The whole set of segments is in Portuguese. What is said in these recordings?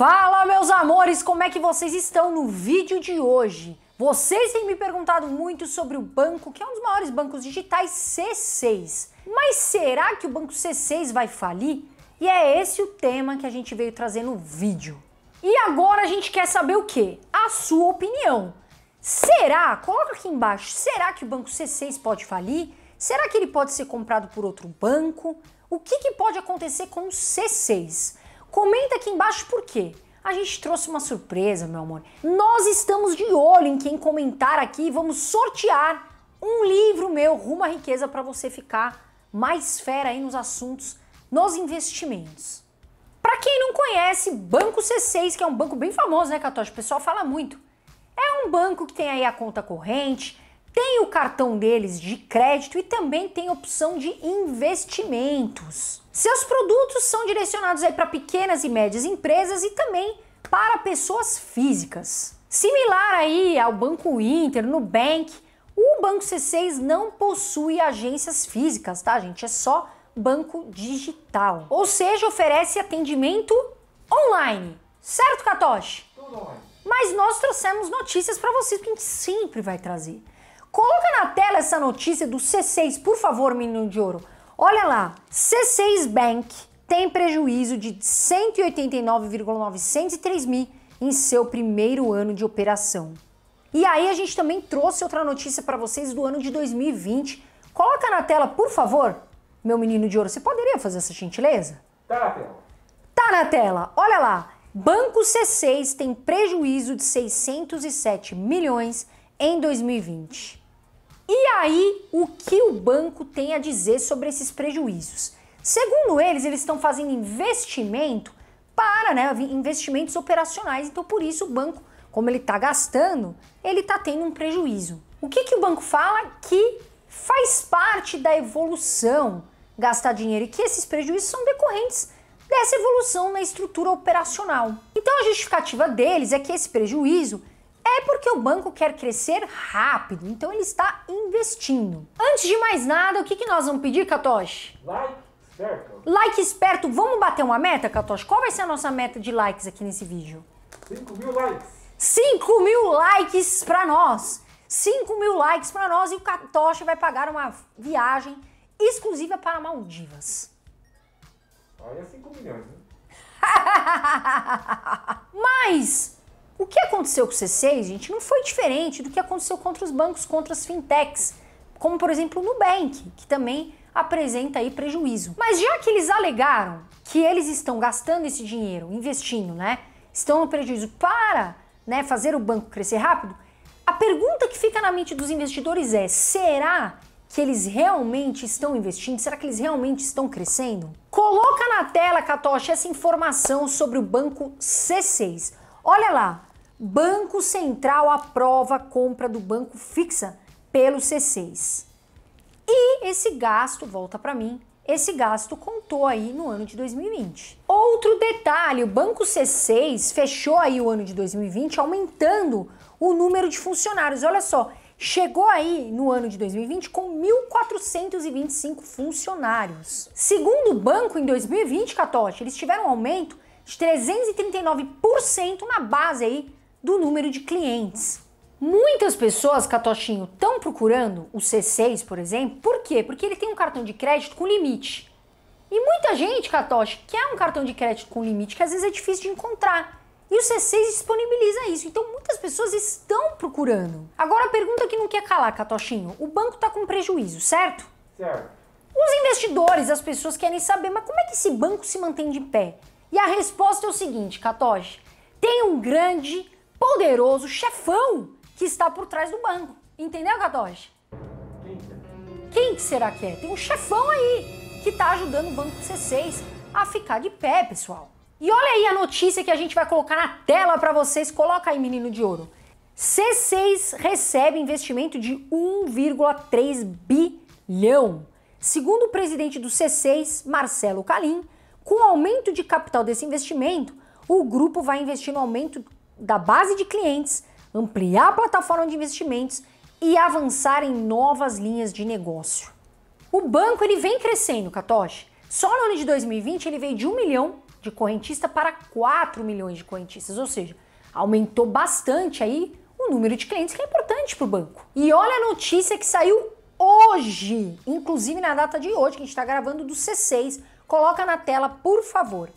Fala meus amores, como é que vocês estão no vídeo de hoje? Vocês têm me perguntado muito sobre o banco, que é um dos maiores bancos digitais C6. Mas será que o banco C6 vai falir? E é esse o tema que a gente veio trazer no vídeo. E agora a gente quer saber o quê? A sua opinião. Será, coloca aqui embaixo, será que o banco C6 pode falir? Será que ele pode ser comprado por outro banco? O que, que pode acontecer com o C6? Comenta aqui embaixo por quê. A gente trouxe uma surpresa, meu amor. Nós estamos de olho em quem comentar aqui vamos sortear um livro meu rumo à riqueza para você ficar mais fera aí nos assuntos, nos investimentos. Para quem não conhece, Banco C6, que é um banco bem famoso, né, Catoche? O pessoal fala muito. É um banco que tem aí a conta corrente, tem o cartão deles de crédito e também tem opção de investimentos. Seus produtos são direcionados aí para pequenas e médias empresas e também para pessoas físicas. Similar aí ao Banco Inter, Nubank, o Banco C6 não possui agências físicas, tá, gente? É só banco digital. Ou seja, oferece atendimento online. Certo, Katoshi? Tudo online. Mas nós trouxemos notícias para vocês que a gente sempre vai trazer. Coloca na tela essa notícia do C6, por favor, menino de ouro. Olha lá, C6 Bank tem prejuízo de 189,903 mil em seu primeiro ano de operação. E aí a gente também trouxe outra notícia para vocês do ano de 2020. Coloca na tela, por favor, meu menino de ouro. Você poderia fazer essa gentileza? Tá na tela. Tá na tela. Olha lá. Banco C6 tem prejuízo de 607 milhões em 2020. E aí, o que o banco tem a dizer sobre esses prejuízos? Segundo eles, eles estão fazendo investimento para né, investimentos operacionais, então por isso o banco, como ele está gastando, ele está tendo um prejuízo. O que, que o banco fala? Que faz parte da evolução gastar dinheiro e que esses prejuízos são decorrentes dessa evolução na estrutura operacional. Então a justificativa deles é que esse prejuízo é porque o banco quer crescer rápido, então ele está investindo. Antes de mais nada, o que, que nós vamos pedir, Katoshi? Like esperto. Like esperto. Vamos bater uma meta, Katoshi? Qual vai ser a nossa meta de likes aqui nesse vídeo? 5 mil likes. 5 mil likes para nós. 5 mil likes para nós e o Katoshi vai pagar uma viagem exclusiva para Maldivas. Olha 5 milhões, né? Mas o que aconteceu com o C6, gente, não foi diferente do que aconteceu contra os bancos, contra as fintechs, como por exemplo o Nubank, que também apresenta aí prejuízo. Mas já que eles alegaram que eles estão gastando esse dinheiro, investindo, né? Estão no prejuízo para né, fazer o banco crescer rápido, a pergunta que fica na mente dos investidores é: será que eles realmente estão investindo? Será que eles realmente estão crescendo? Coloca na tela, Katoshi, essa informação sobre o banco C6. Olha lá, Banco Central aprova a compra do Banco Fixa pelo C6. E esse gasto, volta para mim, esse gasto contou aí no ano de 2020. Outro detalhe, o Banco C6 fechou aí o ano de 2020 aumentando o número de funcionários. Olha só, chegou aí no ano de 2020 com 1.425 funcionários. Segundo o banco, em 2020, Catote, eles tiveram um aumento de 339% na base aí do número de clientes. Muitas pessoas, Catochinho, estão procurando o C6, por exemplo, por quê? Porque ele tem um cartão de crédito com limite. E muita gente, Catoche, quer um cartão de crédito com limite que às vezes é difícil de encontrar. E o C6 disponibiliza isso, então muitas pessoas estão procurando. Agora a pergunta que não quer calar, Catochinho: o banco está com prejuízo, certo? Certo. Os investidores, as pessoas querem saber, mas como é que esse banco se mantém de pé? E a resposta é o seguinte, Catoche: tem um grande poderoso chefão que está por trás do banco. Entendeu, Kadoshi? É? Quem que será que é? Tem um chefão aí que está ajudando o Banco C6 a ficar de pé, pessoal. E olha aí a notícia que a gente vai colocar na tela para vocês. Coloca aí, menino de ouro. C6 recebe investimento de 1,3 bilhão. Segundo o presidente do C6, Marcelo Calim, com o aumento de capital desse investimento, o grupo vai investir no aumento da base de clientes, ampliar a plataforma de investimentos e avançar em novas linhas de negócio. O banco ele vem crescendo, Katoshi. Só no ano de 2020 ele veio de 1 milhão de correntista para 4 milhões de correntistas, ou seja, aumentou bastante aí o número de clientes que é importante para o banco. E olha a notícia que saiu hoje, inclusive na data de hoje que a gente está gravando do C6. Coloca na tela, por favor.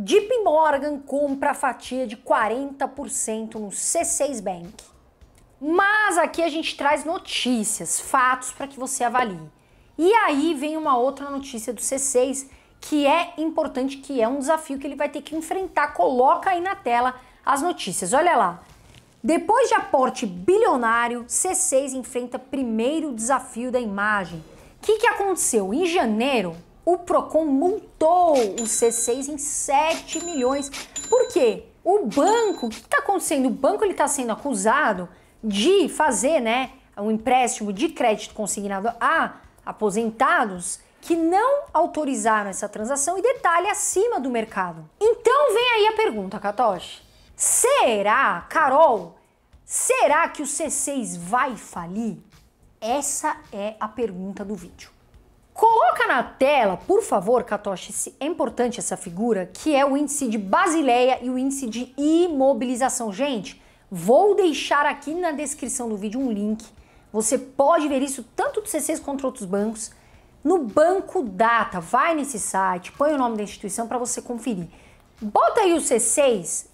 JP Morgan compra a fatia de 40% no C6 Bank. Mas aqui a gente traz notícias, fatos para que você avalie. E aí vem uma outra notícia do C6 que é importante, que é um desafio que ele vai ter que enfrentar. Coloca aí na tela as notícias. Olha lá. Depois de aporte bilionário, C6 enfrenta primeiro desafio da imagem. O que, que aconteceu? Em janeiro, o Procon multou o C6 em 7 milhões. Por quê? O banco, o que está acontecendo? O banco ele está sendo acusado de fazer, né, um empréstimo de crédito consignado a aposentados que não autorizaram essa transação e detalhe acima do mercado. Então vem aí a pergunta, Katoshi. Será, Carol, será que o C6 vai falir? Essa é a pergunta do vídeo. Coloca na tela, por favor, Katoshi, é importante essa figura, que é o índice de Basileia e o índice de imobilização. Gente, vou deixar aqui na descrição do vídeo um link. Você pode ver isso tanto do C6 quanto outros bancos. No banco data, vai nesse site, põe o nome da instituição para você conferir. Bota aí o C6,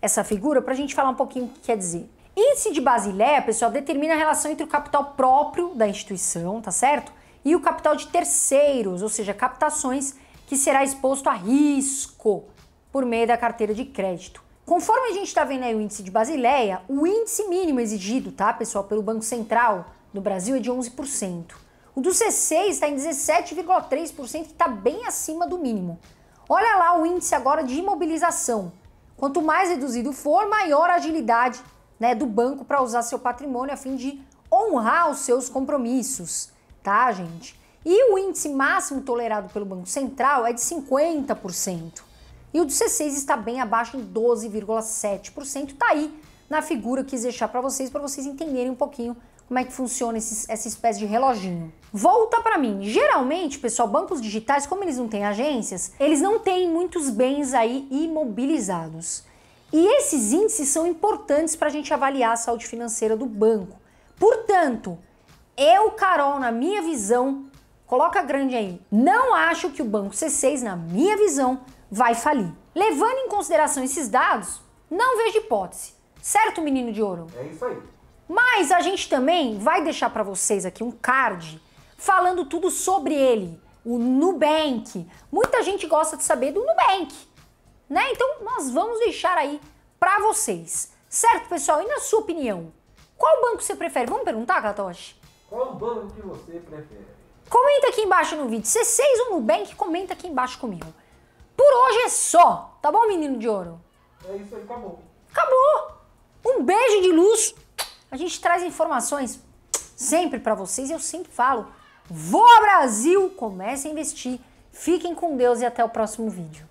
essa figura, para a gente falar um pouquinho o que quer dizer. Índice de Basileia, pessoal, determina a relação entre o capital próprio da instituição, tá certo? e o capital de terceiros, ou seja, captações, que será exposto a risco por meio da carteira de crédito. Conforme a gente está vendo aí o índice de Basileia, o índice mínimo exigido, tá, pessoal, pelo Banco Central do Brasil é de 11%. O do C6 está em 17,3%, que está bem acima do mínimo. Olha lá o índice agora de imobilização. Quanto mais reduzido for, maior a agilidade né, do banco para usar seu patrimônio a fim de honrar os seus compromissos tá, gente? E o índice máximo tolerado pelo Banco Central é de 50%. E o do C6 está bem abaixo em 12,7%. Tá aí na figura que quis deixar para vocês, para vocês entenderem um pouquinho como é que funciona esse, essa espécie de reloginho. Volta para mim. Geralmente, pessoal, bancos digitais, como eles não têm agências, eles não têm muitos bens aí imobilizados. E esses índices são importantes para a gente avaliar a saúde financeira do banco. Portanto, eu, Carol, na minha visão, coloca grande aí, não acho que o banco C6, na minha visão, vai falir. Levando em consideração esses dados, não vejo hipótese. Certo, menino de ouro? É isso aí. Mas a gente também vai deixar para vocês aqui um card falando tudo sobre ele, o Nubank. Muita gente gosta de saber do Nubank, né? Então nós vamos deixar aí para vocês. Certo, pessoal? E na sua opinião, qual banco você prefere? Vamos perguntar, Katoshi? Qual banco que você prefere? Comenta aqui embaixo no vídeo. C6 ou Nubank, comenta aqui embaixo comigo. Por hoje é só, tá bom, menino de ouro? É isso aí, acabou. Acabou! Um beijo de luz. A gente traz informações sempre para vocês eu sempre falo. Voa Brasil, comece a investir. Fiquem com Deus e até o próximo vídeo.